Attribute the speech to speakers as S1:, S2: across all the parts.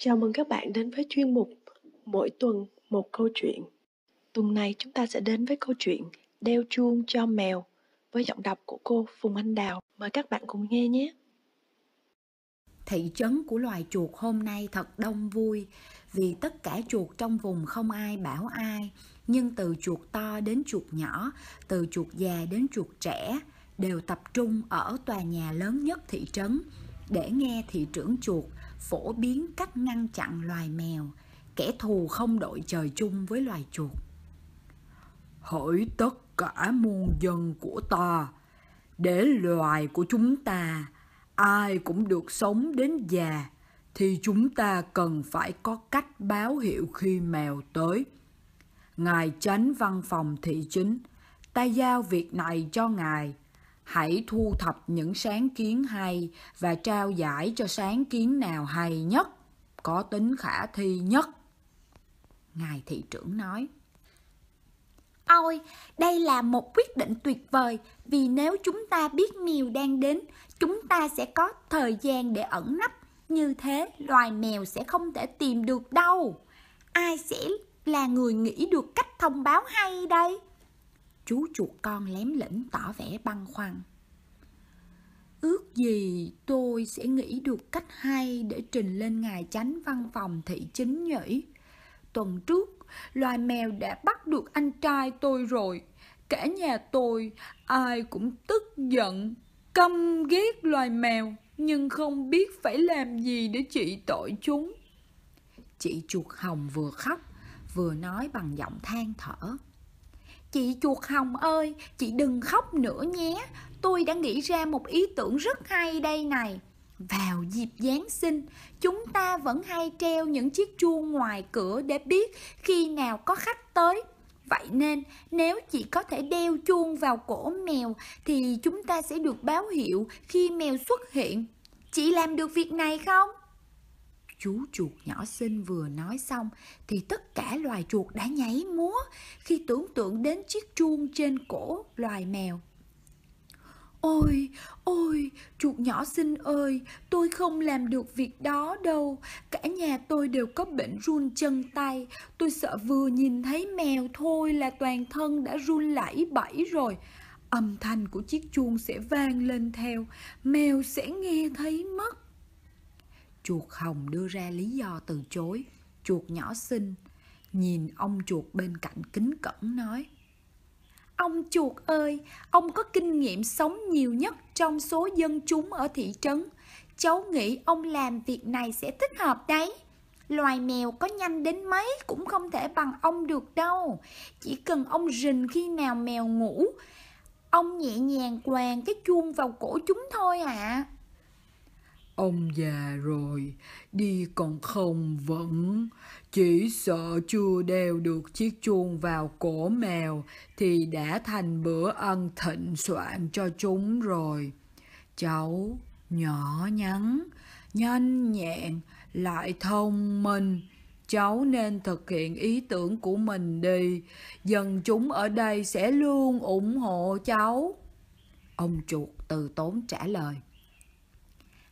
S1: Chào mừng các bạn đến với chuyên mục Mỗi tuần một câu chuyện. Tuần này chúng ta sẽ đến với câu chuyện Đeo chuông cho mèo với giọng đọc của cô Phùng Anh Đào. Mời các bạn cùng nghe nhé. Thị trấn của loài chuột hôm nay thật đông vui vì tất cả chuột trong vùng không ai bảo ai, nhưng từ chuột to đến chuột nhỏ, từ chuột già đến chuột trẻ đều tập trung ở tòa nhà lớn nhất thị trấn để nghe thị trưởng chuột phổ biến cách ngăn chặn loài mèo kẻ thù không đội trời chung với loài chuột hỡi tất cả muôn dân của ta để loài của chúng ta ai cũng được sống đến già thì chúng ta cần phải có cách báo hiệu khi mèo tới ngài tránh văn phòng thị chính ta giao việc này cho ngài hãy thu thập những sáng kiến hay và trao giải cho sáng kiến nào hay nhất có tính khả thi nhất ngài thị trưởng nói ôi đây là một quyết định tuyệt vời vì nếu chúng ta biết mèo đang đến chúng ta sẽ có thời gian để ẩn nấp như thế loài mèo sẽ không thể tìm được đâu ai sẽ là người nghĩ được cách thông báo hay đây chú chuột con lém lĩnh tỏ vẻ băn khoăn ước gì tôi sẽ nghĩ được cách hay để trình lên ngài chánh văn phòng thị chính nhỉ tuần trước loài mèo đã bắt được anh trai tôi rồi cả nhà tôi ai cũng tức giận căm ghét loài mèo nhưng không biết phải làm gì để trị tội chúng chị chuột hồng vừa khóc vừa nói bằng giọng than thở Chị chuột hồng ơi, chị đừng khóc nữa nhé, tôi đã nghĩ ra một ý tưởng rất hay đây này. Vào dịp Giáng sinh, chúng ta vẫn hay treo những chiếc chuông ngoài cửa để biết khi nào có khách tới. Vậy nên, nếu chị có thể đeo chuông vào cổ mèo thì chúng ta sẽ được báo hiệu khi mèo xuất hiện. Chị làm được việc này không? chú chuột nhỏ xinh vừa nói xong thì tất cả loài chuột đã nháy múa khi tưởng tượng đến chiếc chuông trên cổ loài mèo Ôi, ôi, chuột nhỏ xinh ơi, tôi không làm được việc đó đâu. Cả nhà tôi đều có bệnh run chân tay. Tôi sợ vừa nhìn thấy mèo thôi là toàn thân đã run lẩy bẩy rồi. Âm thanh của chiếc chuông sẽ vang lên theo, mèo sẽ nghe thấy mất. Chuột hồng đưa ra lý do từ chối. Chuột nhỏ xinh, nhìn ông chuột bên cạnh kính cẩn nói. Ông chuột ơi, ông có kinh nghiệm sống nhiều nhất trong số dân chúng ở thị trấn. Cháu nghĩ ông làm việc này sẽ thích hợp đấy. Loài mèo có nhanh đến mấy cũng không thể bằng ông được đâu. Chỉ cần ông rình khi nào mèo ngủ, ông nhẹ nhàng quàng cái chuông vào cổ chúng thôi ạ. À. Ông già rồi, đi còn không vẫn. Chỉ sợ chưa đeo được chiếc chuông vào cổ mèo thì đã thành bữa ăn thịnh soạn cho chúng rồi. Cháu nhỏ nhắn, nhanh nhẹn, lại thông minh. Cháu nên thực hiện ý tưởng của mình đi, dân chúng ở đây sẽ luôn ủng hộ cháu. Ông chuột từ tốn trả lời.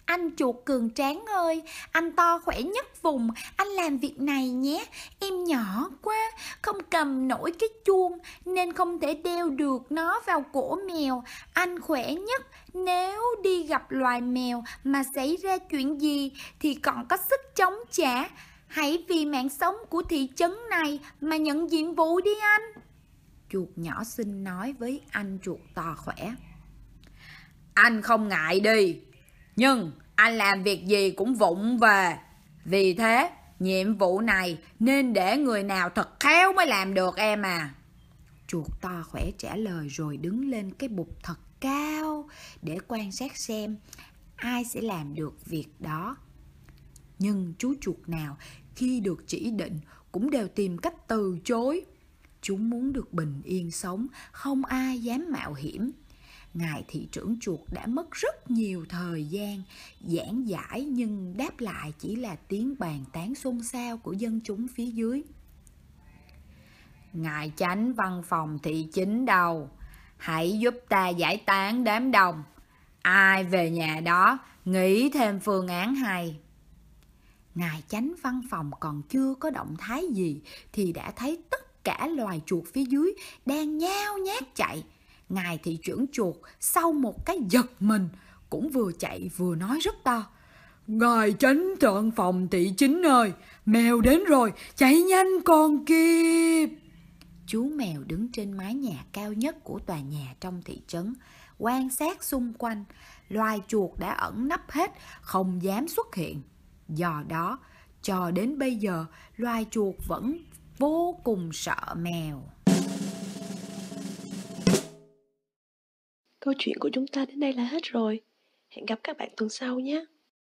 S1: Anh chuột cường tráng ơi, anh to khỏe nhất vùng, anh làm việc này nhé. Em nhỏ quá, không cầm nổi cái chuông nên không thể đeo được nó vào cổ mèo. Anh khỏe nhất nếu đi gặp loài mèo mà xảy ra chuyện gì thì còn có sức chống trả. Hãy vì mạng sống của thị trấn này mà nhận nhiệm vụ đi anh. Chuột nhỏ xinh nói với anh chuột to khỏe. Anh không ngại đi, nhưng anh làm việc gì cũng vụng về. Vì thế, nhiệm vụ này nên để người nào thật khéo mới làm được em à. Chuột to khỏe trả lời rồi đứng lên cái bục thật cao để quan sát xem ai sẽ làm được việc đó. Nhưng chú chuột nào khi được chỉ định cũng đều tìm cách từ chối. Chúng muốn được bình yên sống, không ai dám mạo hiểm ngài thị trưởng chuột đã mất rất nhiều thời gian giảng giải nhưng đáp lại chỉ là tiếng bàn tán xôn xao của dân chúng phía dưới ngài chánh văn phòng thị chính đầu hãy giúp ta giải tán đám đông ai về nhà đó nghĩ thêm phương án hay ngài chánh văn phòng còn chưa có động thái gì thì đã thấy tất cả loài chuột phía dưới đang nhao nhát chạy ngài thị trưởng chuột sau một cái giật mình cũng vừa chạy vừa nói rất to ngài chánh thượng phòng thị chính ơi mèo đến rồi chạy nhanh con kịp chú mèo đứng trên mái nhà cao nhất của tòa nhà trong thị trấn quan sát xung quanh loài chuột đã ẩn nấp hết không dám xuất hiện do đó cho đến bây giờ loài chuột vẫn vô cùng sợ mèo Câu chuyện của chúng ta đến đây là hết rồi. Hẹn gặp các bạn tuần sau nhé.